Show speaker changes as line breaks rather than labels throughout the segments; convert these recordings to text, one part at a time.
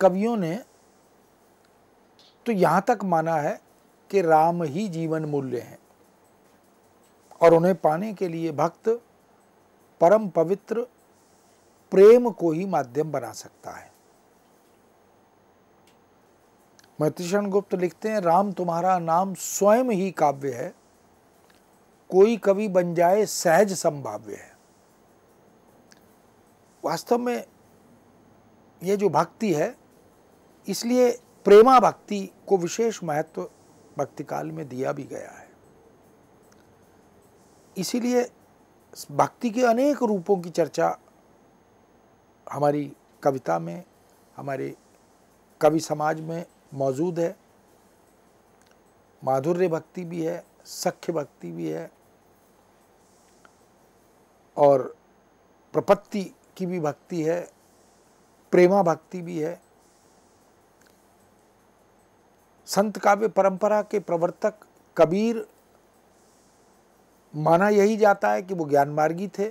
कवियों ने तो यहाँ तक माना है कि राम ही जीवन मूल्य हैं और उन्हें पाने के लिए भक्त परम पवित्र प्रेम को ही माध्यम बना सकता है मैत्रीषण गुप्त लिखते हैं राम तुम्हारा नाम स्वयं ही काव्य है कोई कवि बन जाए सहज संभाव्य है वास्तव में ये जो भक्ति है इसलिए प्रेमा भक्ति को विशेष महत्व भक्ति काल में दिया भी गया है इसीलिए भक्ति के अनेक रूपों की चर्चा हमारी कविता में हमारे कवि समाज में मौजूद है माधुर्य भक्ति भी है सख्य भक्ति भी है और प्रपत्ति की भी भक्ति है प्रेमा भक्ति भी है संत काव्य परंपरा के प्रवर्तक कबीर माना यही जाता है कि वो ज्ञान मार्गी थे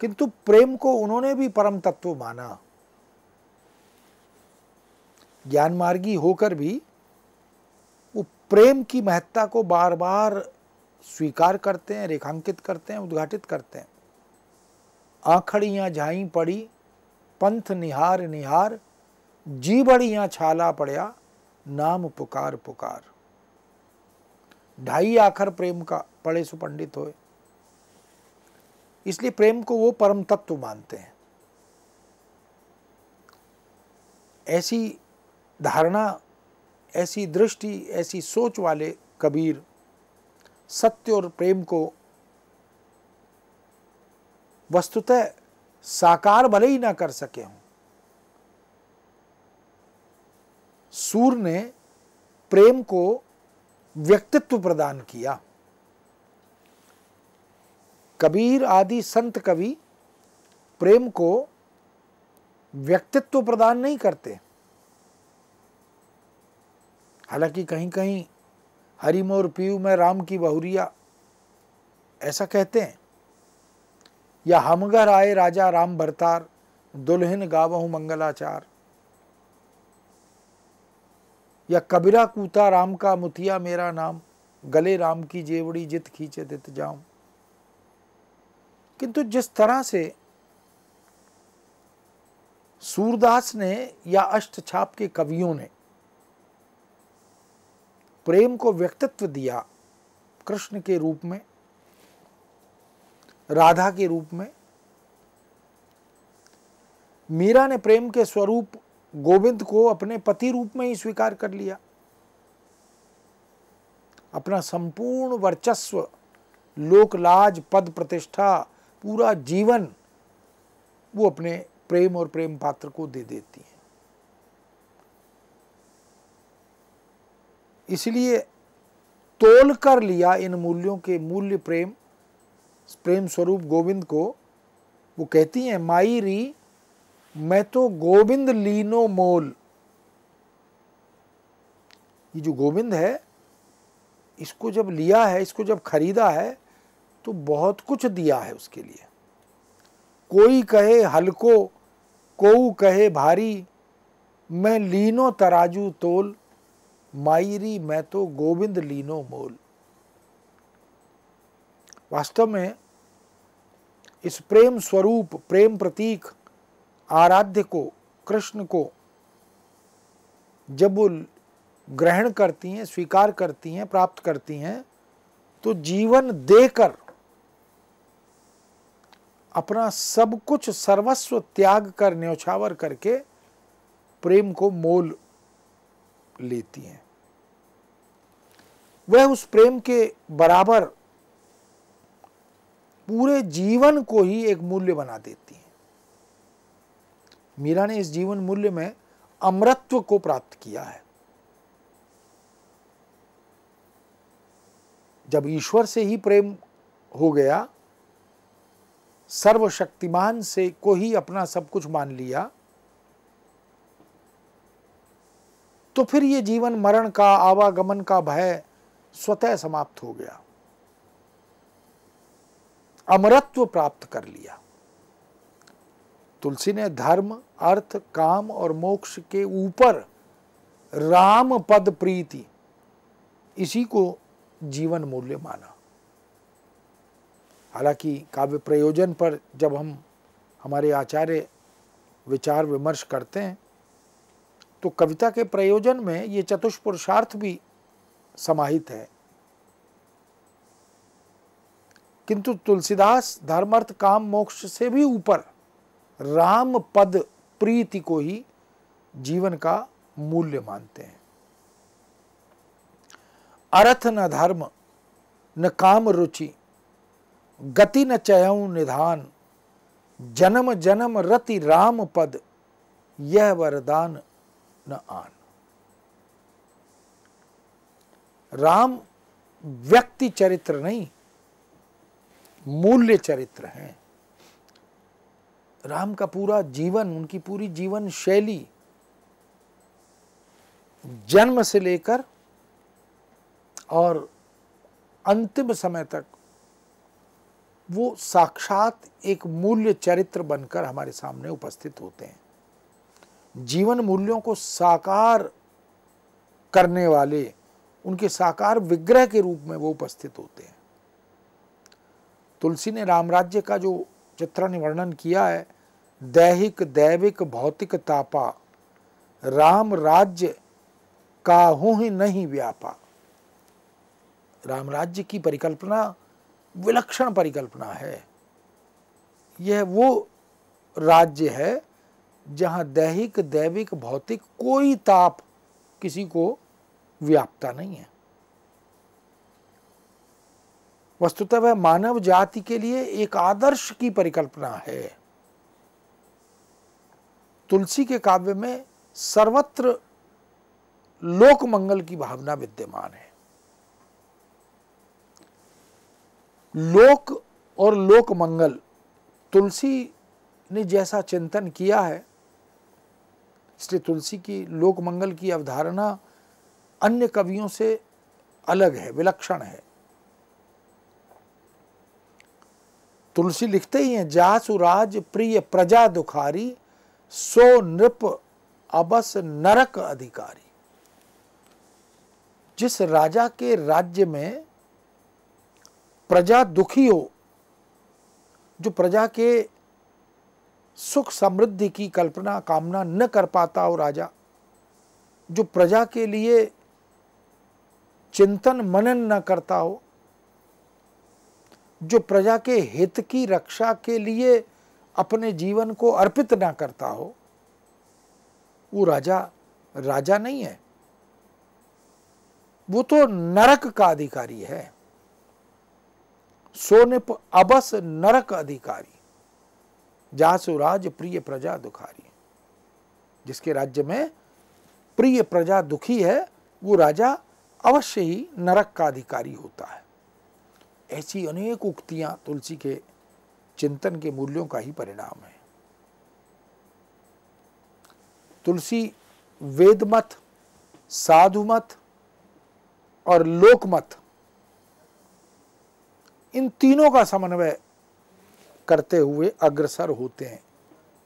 किंतु प्रेम को उन्होंने भी परम तत्व माना ज्ञान मार्गी होकर भी वो प्रेम की महत्ता को बार बार स्वीकार करते हैं रेखांकित करते हैं उद्घाटित करते हैं आखड़ियां झाई पड़ी पंथ निहार निहार जी यहाँ छाला पड़या नाम पुकार पुकार ढाई आखर प्रेम का पड़े सुपंडित होए इसलिए प्रेम को वो परम तत्व मानते हैं ऐसी धारणा ऐसी दृष्टि ऐसी सोच वाले कबीर सत्य और प्रेम को वस्तुतः साकार भले ही ना कर सके हों सूर ने प्रेम को व्यक्तित्व प्रदान किया कबीर आदि संत कवि प्रेम को व्यक्तित्व प्रदान नहीं करते हालांकि कहीं कहीं हरि मोर में राम की बहुरिया ऐसा कहते हैं या हमगर आए राजा राम भरतार दुल्हन गावहू मंगलाचार या कबीरा कूता राम का मुथिया मेरा नाम गले राम की जेवड़ी जित खींचे दित जाऊं किंतु जिस तरह से सूरदास ने या अष्ट छाप के कवियों ने प्रेम को व्यक्तित्व दिया कृष्ण के रूप में राधा के रूप में मीरा ने प्रेम के स्वरूप गोविंद को अपने पति रूप में ही स्वीकार कर लिया अपना संपूर्ण वर्चस्व लोकलाज पद प्रतिष्ठा पूरा जीवन वो अपने प्रेम और प्रेम पात्र को दे देती है इसलिए तोल कर लिया इन मूल्यों के मूल्य प्रेम प्रेम स्वरूप गोविंद को वो कहती हैं माई री मैं तो गोविंद लीनो मोल ये जो गोविंद है इसको जब लिया है इसको जब खरीदा है तो बहुत कुछ दिया है उसके लिए कोई कहे हल्को कोऊ कहे भारी मैं लीनो तराजू तोल मायरी मैं तो गोविंद लीनो मोल वास्तव में इस प्रेम स्वरूप प्रेम प्रतीक आराध्य को कृष्ण को जब वो ग्रहण करती हैं स्वीकार करती हैं प्राप्त करती हैं तो जीवन देकर अपना सब कुछ सर्वस्व त्याग कर न्यौछावर करके प्रेम को मोल लेती हैं वह उस प्रेम के बराबर पूरे जीवन को ही एक मूल्य बना देती हैं मीरा ने इस जीवन मूल्य में अमृत्व को प्राप्त किया है जब ईश्वर से ही प्रेम हो गया सर्वशक्तिमान से को ही अपना सब कुछ मान लिया तो फिर ये जीवन मरण का आवागमन का भय स्वतः समाप्त हो गया अमरत्व प्राप्त कर लिया तुलसी ने धर्म अर्थ काम और मोक्ष के ऊपर राम पद प्रीति इसी को जीवन मूल्य माना हालांकि काव्य प्रयोजन पर जब हम हमारे आचार्य विचार विमर्श करते हैं तो कविता के प्रयोजन में ये चतुष्पुरुषार्थ भी समाहित है किंतु तुलसीदास धर्मार्थ काम मोक्ष से भी ऊपर राम पद प्रीति को ही जीवन का मूल्य मानते हैं अर्थ न धर्म न काम रुचि गति न चय निधान जन्म जन्म रति राम पद यह वरदान न आन राम व्यक्ति चरित्र नहीं मूल्य चरित्र हैं राम का पूरा जीवन उनकी पूरी जीवन शैली जन्म से लेकर और अंतिम समय तक वो साक्षात एक मूल्य चरित्र बनकर हमारे सामने उपस्थित होते हैं जीवन मूल्यों को साकार करने वाले उनके साकार विग्रह के रूप में वो उपस्थित होते हैं तुलसी ने रामराज्य का जो चित्रण वर्णन किया है दैहिक दैविक भौतिक तापा राम राज्य का ही नहीं व्यापा राम राज्य की परिकल्पना विलक्षण परिकल्पना है यह वो राज्य है जहां दैहिक दैविक भौतिक कोई ताप किसी को व्यापता नहीं है वस्तुतः वह मानव जाति के लिए एक आदर्श की परिकल्पना है तुलसी के काव्य में सर्वत्र लोक मंगल की भावना विद्यमान है लोक और लोक मंगल तुलसी ने जैसा चिंतन किया है इसलिए तुलसी की लोक मंगल की अवधारणा अन्य कवियों से अलग है विलक्षण है तुलसी लिखते ही हैं जासुराज प्रिय प्रजा दुखारी सो नृप अबस नरक अधिकारी जिस राजा के राज्य में प्रजा दुखी हो जो प्रजा के सुख समृद्धि की कल्पना कामना न कर पाता हो राजा जो प्रजा के लिए चिंतन मनन न करता हो जो प्रजा के हित की रक्षा के लिए अपने जीवन को अर्पित ना करता हो वो राजा राजा नहीं है वो तो नरक का अधिकारी है सोनिप अबस नरक अधिकारी जासुराज प्रिय प्रजा दुखारी जिसके राज्य में प्रिय प्रजा दुखी है वो राजा अवश्य ही नरक का अधिकारी होता है ऐसी अनेक उक्तियां तुलसी के चिंतन के मूल्यों का ही परिणाम है तुलसी वेद मत साधु मत और लोक मत इन तीनों का समन्वय करते हुए अग्रसर होते हैं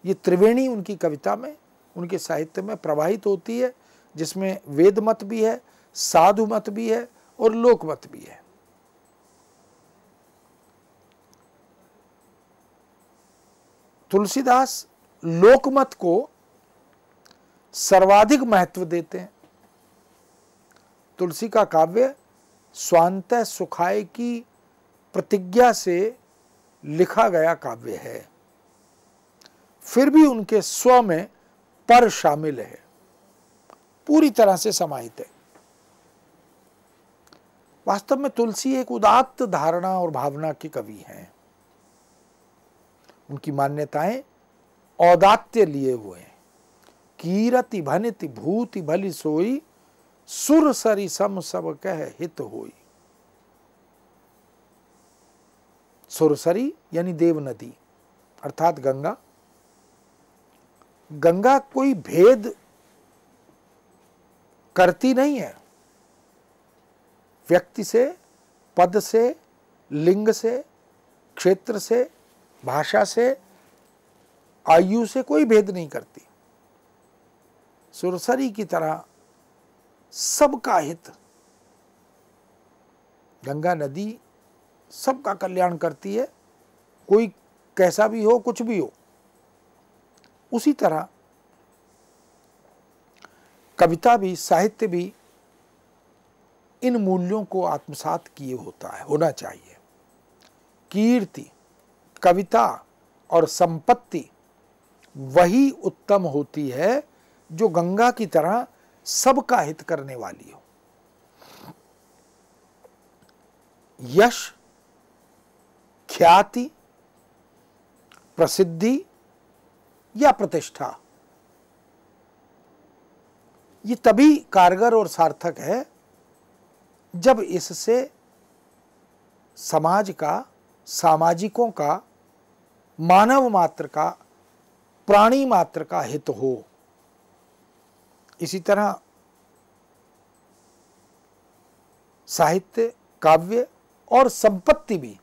ये त्रिवेणी उनकी कविता में उनके साहित्य में प्रवाहित होती है जिसमें वेद मत भी है साधु मत भी है और लोक मत भी है तुलसीदास लोकमत को सर्वाधिक महत्व देते हैं तुलसी का काव्य स्वांत सुखाय की प्रतिज्ञा से लिखा गया काव्य है फिर भी उनके स्व में पर शामिल है पूरी तरह से समाहित है वास्तव में तुलसी एक उदात्त धारणा और भावना की कवि हैं उनकी मान्यताएं औदात्य लिए हुए हैं कीरति भनित भूति भली सोई सुर सरी सम सब कह हित होई सुरसरी यानी देव नदी अर्थात गंगा गंगा कोई भेद करती नहीं है व्यक्ति से पद से लिंग से क्षेत्र से भाषा से आयु से कोई भेद नहीं करती सुरसरी की तरह सबका हित गंगा नदी सबका कल्याण करती है कोई कैसा भी हो कुछ भी हो उसी तरह कविता भी साहित्य भी इन मूल्यों को आत्मसात किए होता है होना चाहिए कीर्ति कविता और संपत्ति वही उत्तम होती है जो गंगा की तरह सबका हित करने वाली हो यश ख्याति प्रसिद्धि या प्रतिष्ठा ये तभी कारगर और सार्थक है जब इससे समाज का सामाजिकों का मानव मात्र का प्राणी मात्र का हित हो इसी तरह साहित्य काव्य और संपत्ति भी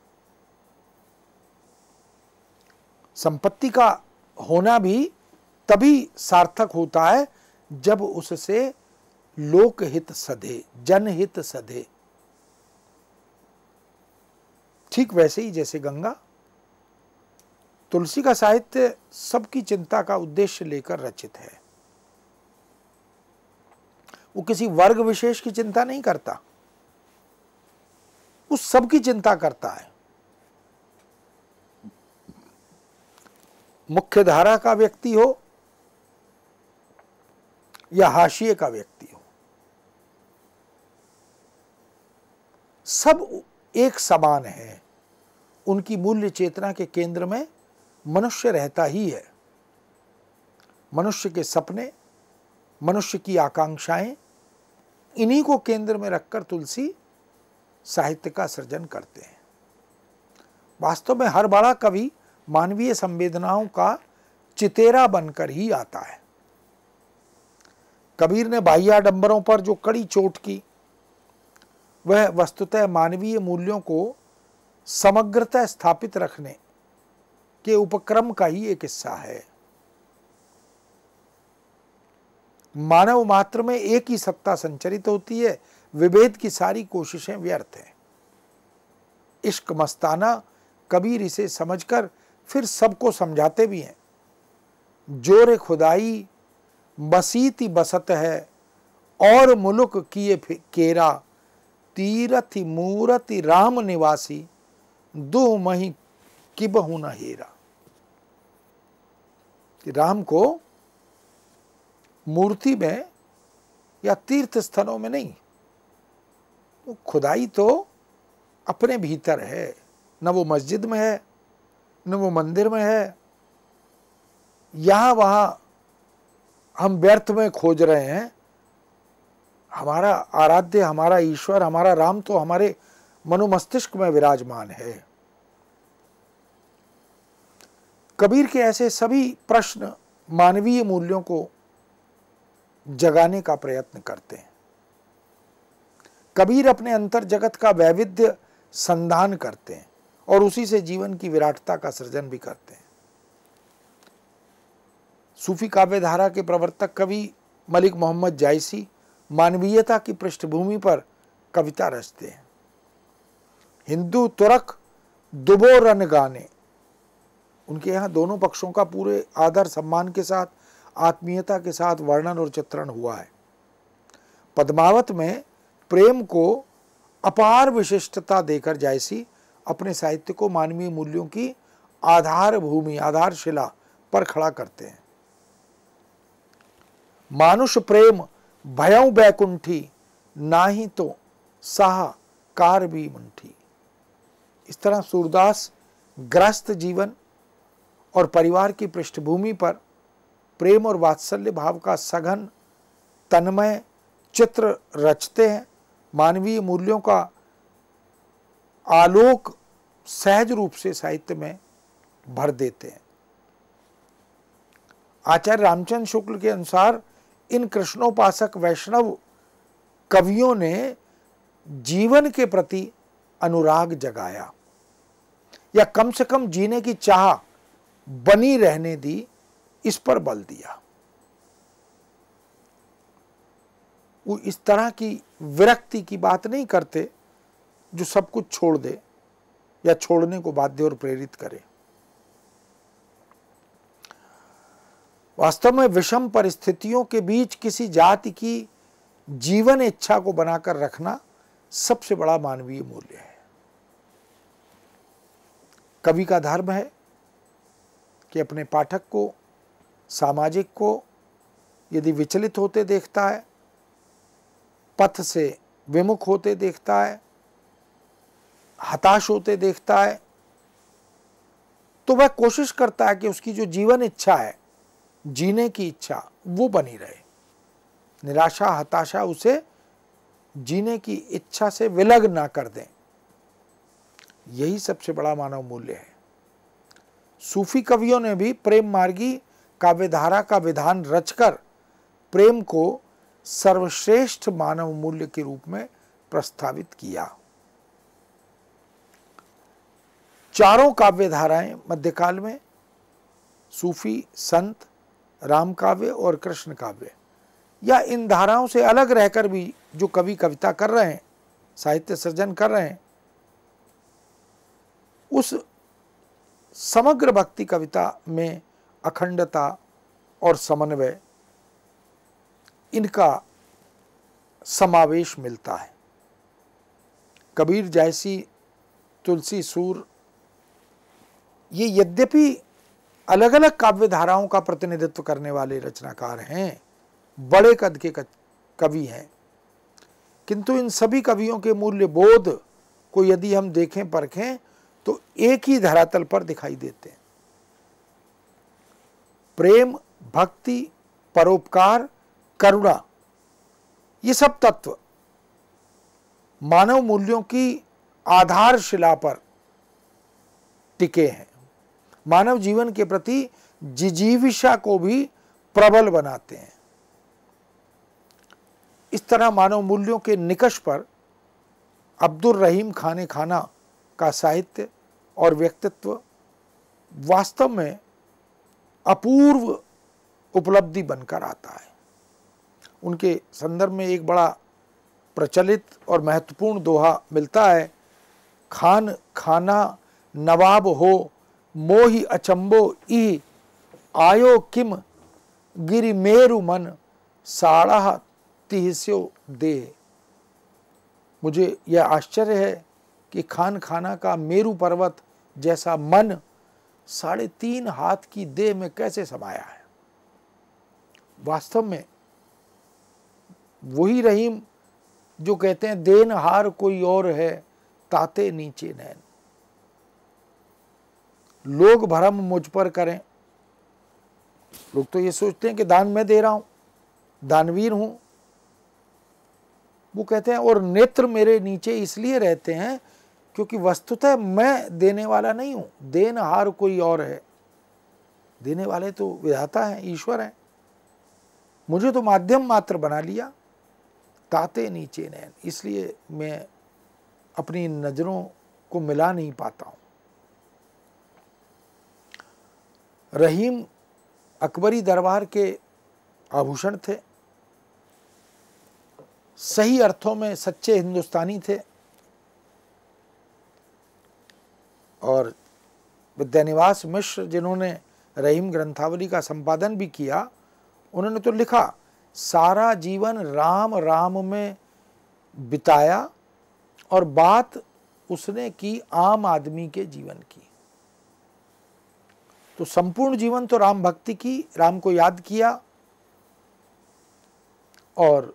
संपत्ति का होना भी तभी सार्थक होता है जब उससे लोकहित सधे जनहित सधे ठीक वैसे ही जैसे गंगा तुलसी का साहित्य सबकी चिंता का उद्देश्य लेकर रचित है वो किसी वर्ग विशेष की चिंता नहीं करता उस सबकी चिंता करता है मुख्य धारा का व्यक्ति हो या हाशिए का व्यक्ति हो सब एक समान है उनकी मूल्य चेतना के केंद्र में मनुष्य रहता ही है मनुष्य के सपने मनुष्य की आकांक्षाएं इन्हीं को केंद्र में रखकर तुलसी साहित्य का सृजन करते हैं वास्तव में हर बड़ा कवि मानवीय संवेदनाओं का चितेरा बनकर ही आता है कबीर ने बाह्या डंबरों पर जो कड़ी चोट की वह वस्तुतः मानवीय मूल्यों को समग्रता स्थापित रखने के उपक्रम का ही एक हिस्सा है मानव मात्र में एक ही सत्ता संचरित होती है विभेद की सारी कोशिशें व्यर्थ हैं इश्क मस्ताना कबीर इसे समझकर फिर सबको समझाते भी हैं जोर खुदाई बसीती बसत है और मुलुक किए केरा तीरथ मूरति राम निवासी दो मही किबहू न हेरा कि राम को मूर्ति में या तीर्थ स्थलों में नहीं वो खुदाई तो अपने भीतर है न वो मस्जिद में है न वो मंदिर में है यहाँ वहाँ हम व्यर्थ में खोज रहे हैं हमारा आराध्य हमारा ईश्वर हमारा राम तो हमारे मनोमस्तिष्क में विराजमान है कबीर के ऐसे सभी प्रश्न मानवीय मूल्यों को जगाने का प्रयत्न करते हैं कबीर अपने अंतर जगत का वैविध्य संधान करते हैं और उसी से जीवन की विराटता का सृजन भी करते हैं सूफी काव्य धारा के प्रवर्तक कवि मलिक मोहम्मद जायसी मानवीयता की पृष्ठभूमि पर कविता रचते हैं हिंदू तुरक दुबो रन गाने उनके यहाँ दोनों पक्षों का पूरे आदर सम्मान के साथ आत्मीयता के साथ वर्णन और चित्रण हुआ है पद्मावत में प्रेम को अपार विशिष्टता देकर जायसी अपने साहित्य को मानवीय मूल्यों की आधार भूमि आधारशिला पर खड़ा करते हैं मानुष प्रेम भयऊ बैकुंठी ना ही तो साह कार भी मुंठी इस तरह सूरदास ग्रस्त जीवन और परिवार की पृष्ठभूमि पर प्रेम और वात्सल्य भाव का सघन तन्मय चित्र रचते हैं मानवीय मूल्यों का आलोक सहज रूप से साहित्य में भर देते हैं आचार्य रामचंद्र शुक्ल के अनुसार इन कृष्णोपासक वैष्णव कवियों ने जीवन के प्रति अनुराग जगाया या कम से कम जीने की चाह बनी रहने दी इस पर बल दिया वो इस तरह की विरक्ति की बात नहीं करते जो सब कुछ छोड़ दे या छोड़ने को बाध्य और प्रेरित करे वास्तव में विषम परिस्थितियों के बीच किसी जाति की जीवन इच्छा को बनाकर रखना सबसे बड़ा मानवीय मूल्य है कवि का धर्म है कि अपने पाठक को सामाजिक को यदि विचलित होते देखता है पथ से विमुख होते देखता है हताश होते देखता है तो वह कोशिश करता है कि उसकी जो जीवन इच्छा है जीने की इच्छा वो बनी रहे निराशा हताशा उसे जीने की इच्छा से विलग ना कर दें यही सबसे बड़ा मानव मूल्य है सूफी कवियों ने भी प्रेम मार्गी काव्यधारा का विधान रचकर प्रेम को सर्वश्रेष्ठ मानव मूल्य के रूप में प्रस्तावित किया चारों काव्य धाराएं मध्यकाल में सूफी संत राम काव्य और कृष्ण काव्य या इन धाराओं से अलग रहकर भी जो कवि कविता कर रहे हैं साहित्य सृजन कर रहे हैं उस समग्र भक्ति कविता में अखंडता और समन्वय इनका समावेश मिलता है कबीर जैसी तुलसी सूर ये यद्यपि अलग अलग काव्य धाराओं का प्रतिनिधित्व करने वाले रचनाकार हैं बड़े कद के कवि हैं किंतु इन सभी कवियों के मूल्य बोध को यदि हम देखें परखें तो एक ही धरातल पर दिखाई देते हैं प्रेम भक्ति परोपकार करुणा ये सब तत्व मानव मूल्यों की आधारशिला पर टिके हैं मानव जीवन के प्रति जिजीविषा को भी प्रबल बनाते हैं इस तरह मानव मूल्यों के निकष पर अब्दुल रहीम खाने खाना का साहित्य और व्यक्तित्व वास्तव में अपूर्व उपलब्धि बनकर आता है उनके संदर्भ में एक बड़ा प्रचलित और महत्वपूर्ण दोहा मिलता है खान खाना नवाब हो मोहि अचंबो ई आयो किम गिरि मेरु मन साड़ा तिहस्यो दे मुझे यह आश्चर्य है कि खान खाना का मेरु पर्वत जैसा मन साढ़े तीन हाथ की देह में कैसे समाया है वास्तव में वही रहीम जो कहते हैं देन हार कोई और है ताते नीचे नैन लोग भरम मुझ पर करें लोग तो ये सोचते हैं कि दान मैं दे रहा हूं दानवीर हूं वो कहते हैं और नेत्र मेरे नीचे इसलिए रहते हैं क्योंकि वस्तुतः मैं देने वाला नहीं हूँ देनहार कोई और है देने वाले तो विधाता हैं ईश्वर हैं मुझे तो माध्यम मात्र बना लिया ताते नीचे नैन इसलिए मैं अपनी नज़रों को मिला नहीं पाता हूँ रहीम अकबरी दरबार के आभूषण थे सही अर्थों में सच्चे हिंदुस्तानी थे और विद्यानिवास मिश्र जिन्होंने रहीम ग्रंथावली का संपादन भी किया उन्होंने तो लिखा सारा जीवन राम राम में बिताया और बात उसने की आम आदमी के जीवन की तो संपूर्ण जीवन तो राम भक्ति की राम को याद किया और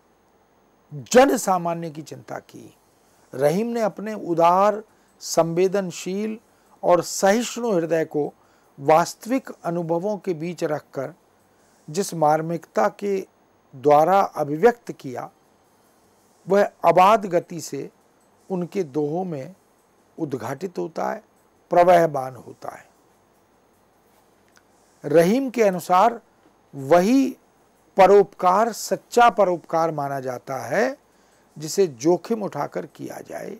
जन सामान्य की चिंता की रहीम ने अपने उदार संवेदनशील और सहिष्णु हृदय को वास्तविक अनुभवों के बीच रखकर जिस मार्मिकता के द्वारा अभिव्यक्त किया वह अबाध गति से उनके दोहों में उद्घाटित होता है प्रवहबान होता है रहीम के अनुसार वही परोपकार सच्चा परोपकार माना जाता है जिसे जोखिम उठाकर किया जाए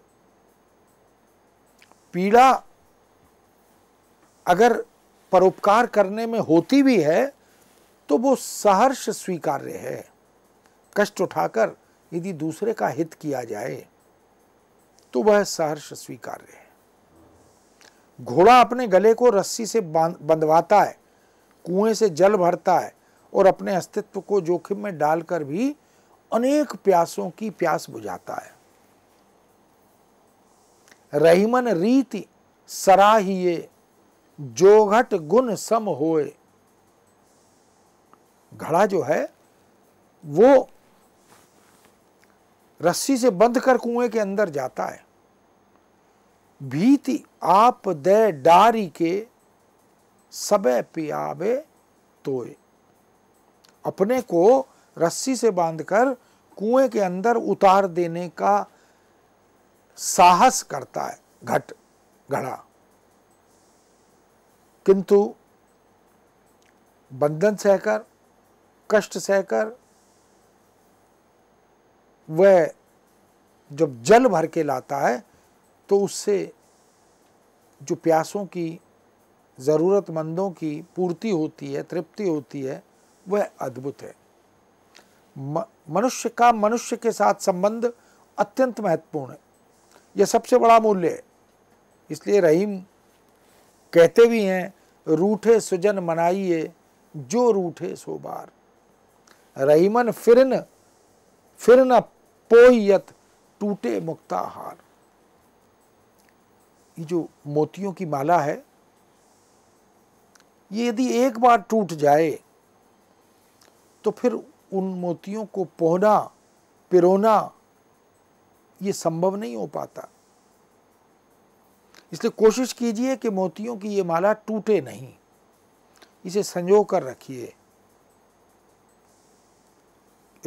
पीड़ा अगर परोपकार करने में होती भी है तो वो सहर्ष स्वीकार्य है कष्ट उठाकर यदि दूसरे का हित किया जाए तो वह सहर्ष स्वीकार्य है घोड़ा अपने गले को रस्सी से बंधवाता है कुएं से जल भरता है और अपने अस्तित्व को जोखिम में डालकर भी अनेक प्यासों की प्यास बुझाता है रहीमन रीति सराहिए जोघट गुण सम होए घड़ा जो है वो रस्सी से बंध कर कुएं के अंदर जाता है भीति आप दे डारी के सबे पियाबे तोय अपने को रस्सी से बांधकर कुएं के अंदर उतार देने का साहस करता है घट घड़ा किंतु बंधन सहकर कष्ट सहकर वह जब जल भर के लाता है तो उससे जो प्यासों की ज़रूरतमंदों की पूर्ति होती है तृप्ति होती है वह अद्भुत है मनुष्य का मनुष्य के साथ संबंध अत्यंत महत्वपूर्ण है यह सबसे बड़ा मूल्य है इसलिए रहीम कहते भी हैं रूठे सुजन मनाइए जो रूठे सो बार रहीमन फिरन न पोयत टूटे मुक्ता हार ये जो मोतियों की माला है ये यदि एक बार टूट जाए तो फिर उन मोतियों को पोहना पिरोना ये संभव नहीं हो पाता इसलिए कोशिश कीजिए कि मोतियों की ये माला टूटे नहीं इसे संजो कर रखिए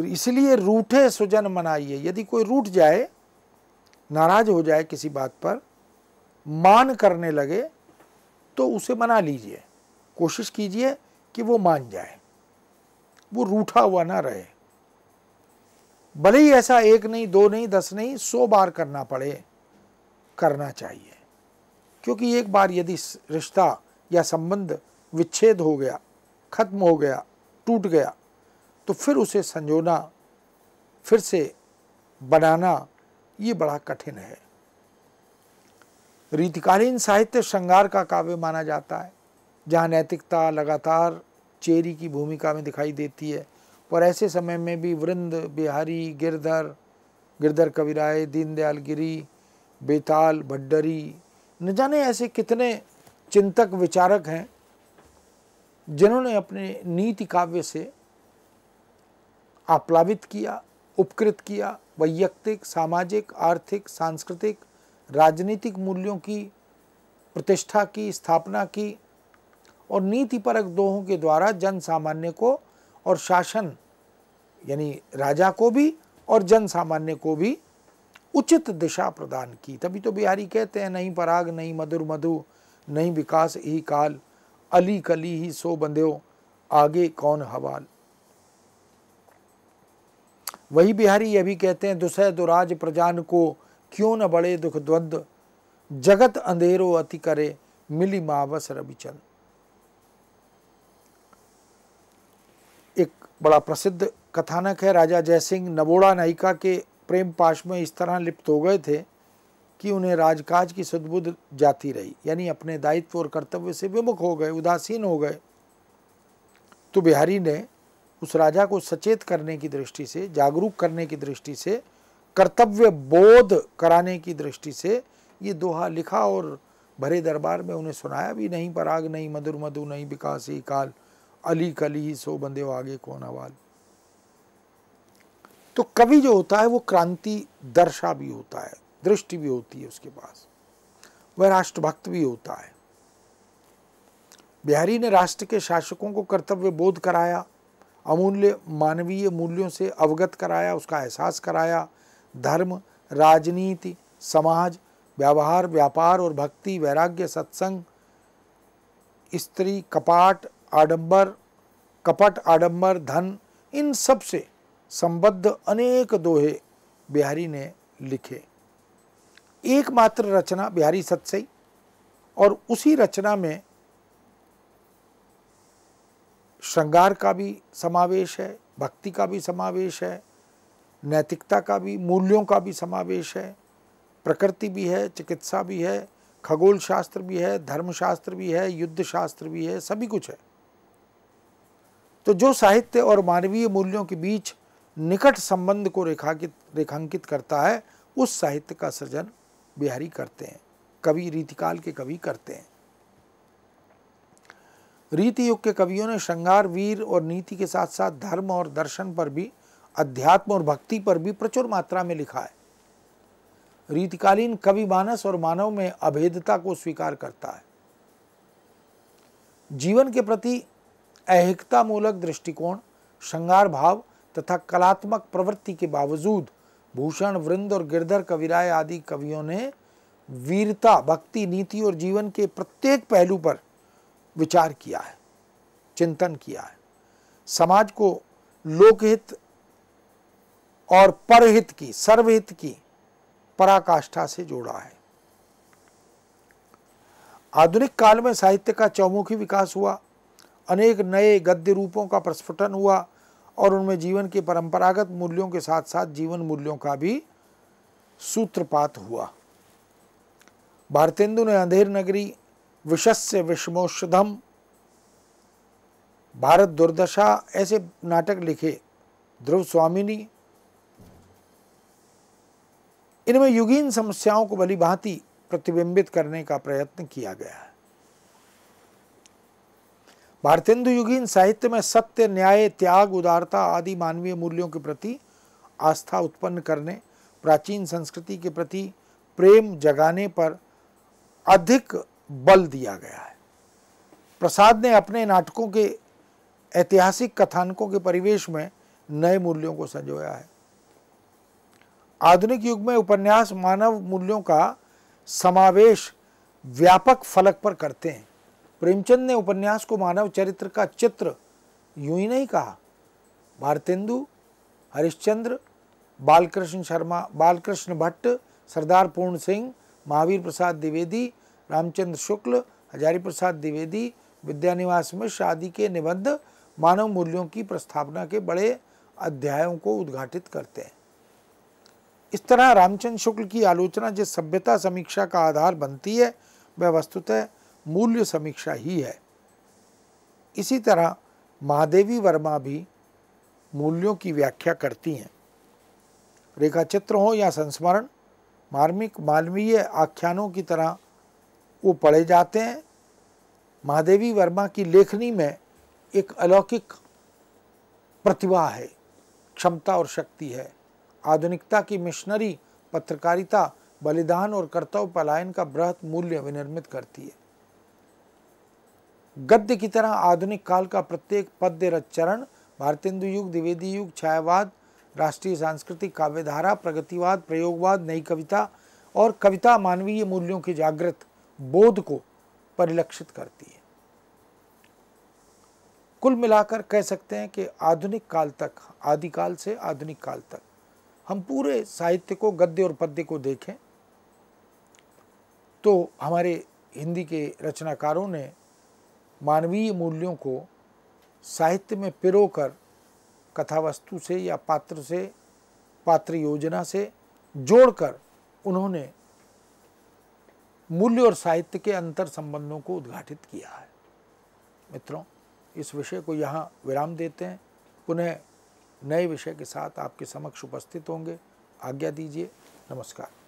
इसलिए रूठे सुजन मनाइए यदि कोई रूठ जाए नाराज हो जाए किसी बात पर मान करने लगे तो उसे मना लीजिए कोशिश कीजिए कि वो मान जाए वो रूठा हुआ ना रहे भले ही ऐसा एक नहीं दो नहीं दस नहीं सौ बार करना पड़े करना चाहिए क्योंकि एक बार यदि रिश्ता या संबंध विच्छेद हो गया खत्म हो गया टूट गया तो फिर उसे संजोना फिर से बनाना ये बड़ा कठिन है रीतिकालीन साहित्य श्रृंगार का काव्य माना जाता है जहाँ नैतिकता लगातार चेरी की भूमिका में दिखाई देती है और ऐसे समय में भी वृंद बिहारी गिरधर गिरधर कविराय दीनदयाल गिरी बेताल भड्डरी न जाने ऐसे कितने चिंतक विचारक हैं जिन्होंने अपने नीति काव्य से आप्लावित किया उपकृत किया वैयक्तिक सामाजिक आर्थिक सांस्कृतिक राजनीतिक मूल्यों की प्रतिष्ठा की स्थापना की और नीति परक दोहों के द्वारा जन सामान्य को और शासन यानी राजा को भी और जन सामान्य को भी उचित दिशा प्रदान की तभी तो बिहारी कहते हैं नहीं पराग नहीं मधुर मधु नहीं विकास ही काल अली कली ही सो बंदेव आगे कौन हवाल वही बिहारी यह भी कहते हैं दुसह दुराज प्रजान को क्यों न बड़े दुख द्वंद जगत अंधेरो अति करे मिली मावस रविचंद एक बड़ा प्रसिद्ध कथानक है राजा जयसिंह नबोड़ा नायिका के प्रेम पाश में इस तरह लिप्त हो गए थे कि उन्हें राजकाज की सद्बुद्ध जाती रही यानी अपने दायित्व और कर्तव्य से विमुख हो गए उदासीन हो गए तो बिहारी ने उस राजा को सचेत करने की दृष्टि से जागरूक करने की दृष्टि से कर्तव्य बोध कराने की दृष्टि से ये दोहा लिखा और भरे दरबार में उन्हें सुनाया भी नहीं पराग नहीं मधुर मधु नहीं विकासी काल अली कली सो बंदे आगे कौन हवाल तो कवि जो होता है वो क्रांति दर्शा भी होता है दृष्टि भी होती है उसके पास वह राष्ट्रभक्त भी होता है बिहारी ने राष्ट्र के शासकों को कर्तव्य बोध कराया अमूल्य मानवीय मूल्यों से अवगत कराया उसका एहसास कराया धर्म राजनीति समाज व्यवहार व्यापार और भक्ति वैराग्य सत्संग स्त्री कपाट आडंबर कपट आडंबर धन इन सब से संबद्ध अनेक दोहे बिहारी ने लिखे एकमात्र रचना बिहारी सत्सई और उसी रचना में श्रृंगार का भी समावेश है भक्ति का भी समावेश है नैतिकता का भी मूल्यों का भी समावेश है प्रकृति भी है चिकित्सा भी है खगोल शास्त्र भी है धर्मशास्त्र भी है युद्ध शास्त्र भी है सभी कुछ है तो जो साहित्य और मानवीय मूल्यों के बीच निकट संबंध को रेखांकित रेखांकित करता है उस साहित्य का सृजन बिहारी करते हैं कवि रीतिकाल के कवि करते हैं रीति युग के कवियों ने श्रृंगार वीर और नीति के साथ साथ धर्म और दर्शन पर भी अध्यात्म और भक्ति पर भी प्रचुर मात्रा में लिखा है रीतिकालीन कवि मानस और मानव में अभेदता को स्वीकार करता है जीवन के प्रति अहिकता मूलक दृष्टिकोण श्रृंगार भाव तथा कलात्मक प्रवृत्ति के बावजूद भूषण वृंद और गिरधर कविराय आदि कवियों ने वीरता भक्ति नीति और जीवन के प्रत्येक पहलू पर विचार किया है चिंतन किया है समाज को लोकहित और परहित की सर्वहित की पराकाष्ठा से जोड़ा है आधुनिक काल में साहित्य का चौमुखी विकास हुआ अनेक नए गद्य रूपों का प्रस्फुटन हुआ और उनमें जीवन के परंपरागत मूल्यों के साथ साथ जीवन मूल्यों का भी सूत्रपात हुआ भारतेंदु ने अंधेर नगरी विशस्य विषमोषधम भारत दुर्दशा ऐसे नाटक लिखे ध्रुव स्वामिनी इनमें युगीन समस्याओं को भली भांति प्रतिबिंबित करने का प्रयत्न किया गया है भारतेंदु युगीन साहित्य में सत्य न्याय त्याग उदारता आदि मानवीय मूल्यों के प्रति आस्था उत्पन्न करने प्राचीन संस्कृति के प्रति प्रेम जगाने पर अधिक बल दिया गया है प्रसाद ने अपने नाटकों के ऐतिहासिक कथानकों के परिवेश में नए मूल्यों को संजोया है आधुनिक युग में उपन्यास मानव मूल्यों का समावेश व्यापक फलक पर करते हैं प्रेमचंद ने उपन्यास को मानव चरित्र का चित्र यूं ही नहीं कहा भारतेंदु हरिश्चंद्र बालकृष्ण शर्मा बालकृष्ण भट्ट सरदार पूर्ण सिंह महावीर प्रसाद द्विवेदी रामचंद्र शुक्ल हजारी प्रसाद द्विवेदी विद्यानिवास मिश्र आदि के निबंध मानव मूल्यों की प्रस्थापना के बड़े अध्यायों को उद्घाटित करते हैं इस तरह रामचंद्र शुक्ल की आलोचना जिस सभ्यता समीक्षा का आधार बनती है वह वस्तुतः मूल्य समीक्षा ही है इसी तरह महादेवी वर्मा भी मूल्यों की व्याख्या करती हैं रेखा चित्र हो या संस्मरण मार्मिक मानवीय आख्यानों की तरह वो पढ़े जाते हैं महादेवी वर्मा की लेखनी में एक अलौकिक प्रतिभा है क्षमता और शक्ति है आधुनिकता की मिशनरी पत्रकारिता बलिदान और कर्तव्य पलायन का बृहत मूल्य विनिर्मित करती है गद्य की तरह आधुनिक काल का प्रत्येक पद्य रचरण भारतेंदु युग द्विवेदी युग छायावाद राष्ट्रीय सांस्कृतिक काव्यधारा प्रगतिवाद प्रयोगवाद नई कविता और कविता मानवीय मूल्यों के जागृत बोध को परिलक्षित करती है कुल मिलाकर कह सकते हैं कि आधुनिक काल तक आदिकाल से आधुनिक काल तक हम पूरे साहित्य को गद्य और पद्य को देखें तो हमारे हिंदी के रचनाकारों ने मानवीय मूल्यों को साहित्य में पिरो कर कथावस्तु से या पात्र से पात्र योजना से जोड़कर उन्होंने मूल्य और साहित्य के अंतर संबंधों को उद्घाटित किया है मित्रों इस विषय को यहाँ विराम देते हैं पुनः नए विषय के साथ आपके समक्ष उपस्थित होंगे आज्ञा दीजिए नमस्कार